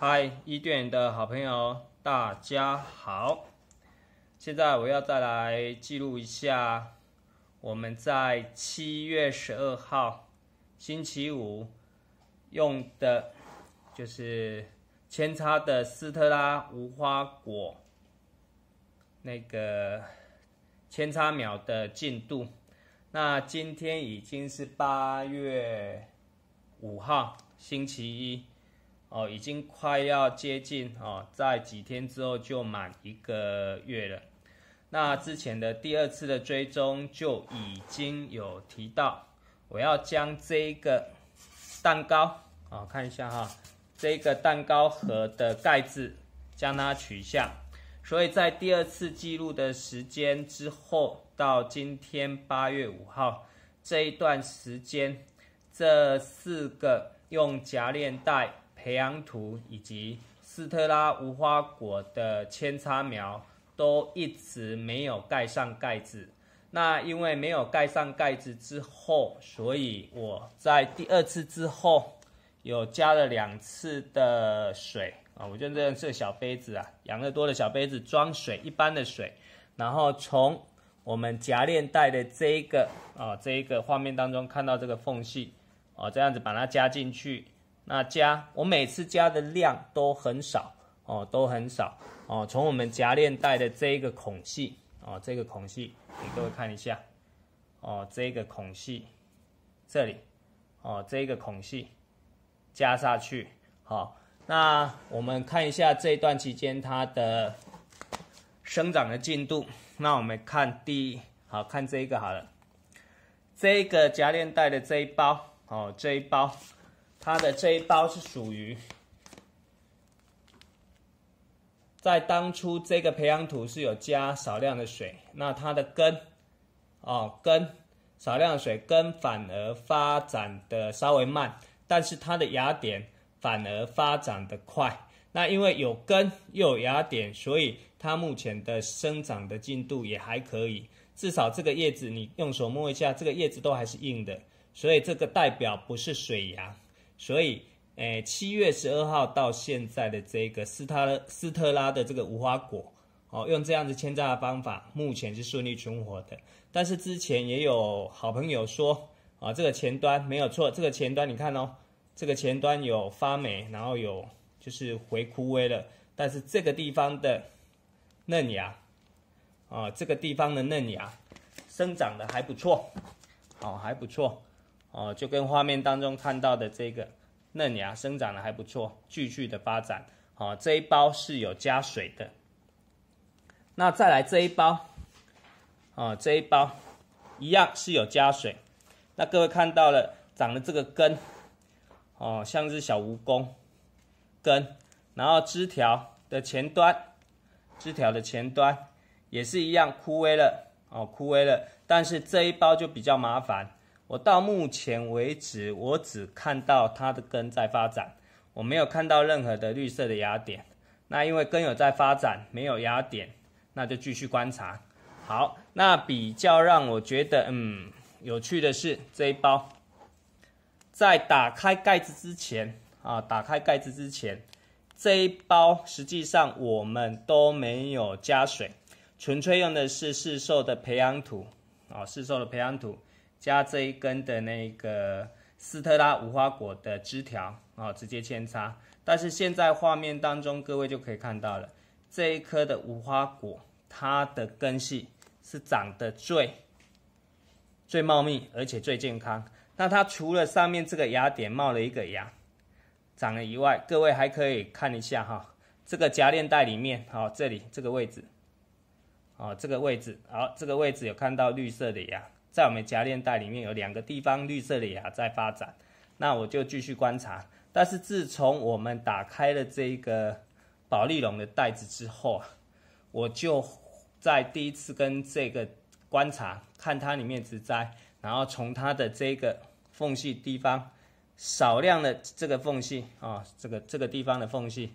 嗨，甸园的好朋友，大家好！现在我要再来记录一下，我们在七月十二号星期五用的，就是扦插的斯特拉无花果那个扦插苗的进度。那今天已经是八月五号星期一。哦，已经快要接近哦，在几天之后就满一个月了。那之前的第二次的追踪就已经有提到，我要将这个蛋糕哦，看一下哈，这个蛋糕盒的盖子将它取下。所以在第二次记录的时间之后，到今天八月五号这一段时间，这四个用夹链带培养土以及斯特拉无花果的扦插苗都一直没有盖上盖子。那因为没有盖上盖子之后，所以我在第二次之后有加了两次的水啊。我就认是小杯子啊，养乐多的小杯子装水，一般的水。然后从我们夹链袋的这一个啊这一个画面当中看到这个缝隙啊，这样子把它加进去。那加我每次加的量都很少哦，都很少哦。从我们夹链带的这一个孔隙哦，这个孔隙给各位看一下哦，这个孔隙这里哦，这个孔隙加下去好。那我们看一下这段期间它的生长的进度。那我们看第好看这一个好了，这个夹链带的这一包哦，这一包。它的这一包是属于，在当初这个培养土是有加少量的水，那它的根，哦根少量水根反而发展的稍微慢，但是它的芽点反而发展的快。那因为有根又有芽点，所以它目前的生长的进度也还可以。至少这个叶子你用手摸一下，这个叶子都还是硬的，所以这个代表不是水芽。所以，诶，七月十二号到现在的这个斯特斯特拉的这个无花果，哦，用这样子扦插的方法，目前是顺利存活的。但是之前也有好朋友说，啊，这个前端没有错，这个前端你看哦，这个前端有发霉，然后有就是回枯萎了。但是这个地方的嫩芽，啊，这个地方的嫩芽生长的还不错，哦，还不错。哦，就跟画面当中看到的这个嫩芽生长的还不错，继续的发展。哦，这一包是有加水的。那再来这一包，啊，这一包一样是有加水。那各位看到了长的这个根，哦，像是小蜈蚣根，然后枝条的前端，枝条的前端也是一样枯萎了，哦，枯萎了。但是这一包就比较麻烦。我到目前为止，我只看到它的根在发展，我没有看到任何的绿色的芽点。那因为根有在发展，没有芽点，那就继续观察。好，那比较让我觉得嗯有趣的是这一包，在打开盖子之前啊，打开盖子之前，这一包实际上我们都没有加水，纯粹用的是市售的培养土啊，市售的培养土。加这一根的那个斯特拉无花果的枝条啊，直接扦插。但是现在画面当中，各位就可以看到了，这一颗的无花果，它的根系是长得最最茂密，而且最健康。那它除了上面这个芽点冒了一个芽长了以外，各位还可以看一下哈，这个夹链袋里面，好，这里这个位置，哦，这个位置，好，这个位置有看到绿色的芽。在我们夹链袋里面有两个地方绿色的芽在发展，那我就继续观察。但是自从我们打开了这个保利龙的袋子之后啊，我就在第一次跟这个观察，看它里面植栽，然后从它的这个缝隙地方，少量的这个缝隙啊，这个这个地方的缝隙，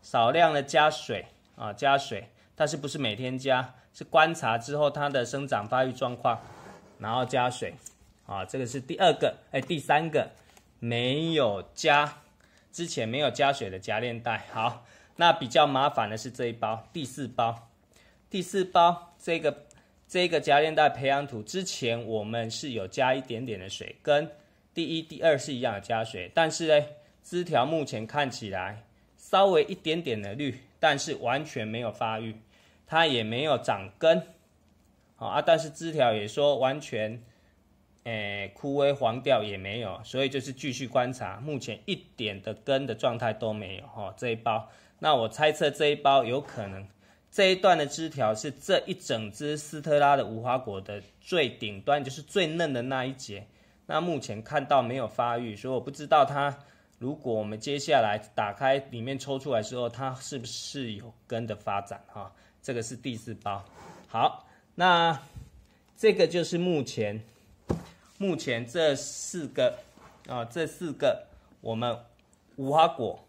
少量的加水啊加水，但是不是每天加，是观察之后它的生长发育状况。然后加水，啊，这个是第二个，哎，第三个没有加，之前没有加水的加链袋。好，那比较麻烦的是这一包，第四包，第四包这个这个加链袋培养土之前我们是有加一点点的水跟第一、第二是一样的加水，但是呢，枝条目前看起来稍微一点点的绿，但是完全没有发育，它也没有长根。好啊，但是枝条也说完全，诶枯萎黄掉也没有，所以就是继续观察。目前一点的根的状态都没有哈，这一包。那我猜测这一包有可能，这一段的枝条是这一整只斯特拉的无花果的最顶端，就是最嫩的那一节。那目前看到没有发育，所以我不知道它，如果我们接下来打开里面抽出来之后，它是不是有根的发展哈？这个是第四包，好。那这个就是目前目前这四个啊，这四个我们无花果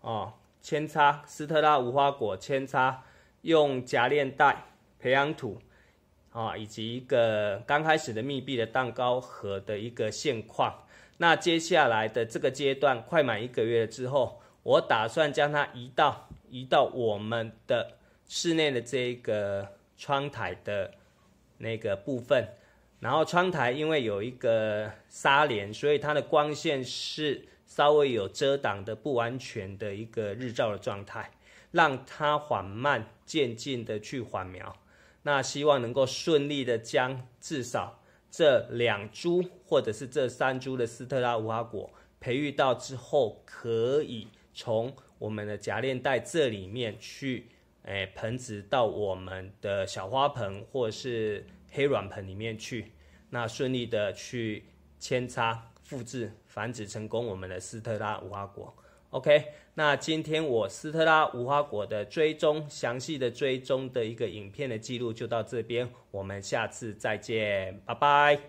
啊，扦插斯特拉无花果扦插用夹链袋培养土啊，以及一个刚开始的密闭的蛋糕盒的一个现况。那接下来的这个阶段快满一个月之后，我打算将它移到移到我们的室内的这个。窗台的那个部分，然后窗台因为有一个纱帘，所以它的光线是稍微有遮挡的，不完全的一个日照的状态，让它缓慢渐进的去缓苗。那希望能够顺利的将至少这两株或者是这三株的斯特拉无花果培育到之后，可以从我们的夹链袋这里面去。哎，盆子到我们的小花盆或是黑软盆里面去，那顺利的去扦插、复制、繁殖成功我们的斯特拉无花果。OK，那今天我斯特拉无花果的追踪详细的追踪的一个影片的记录就到这边，我们下次再见，拜拜。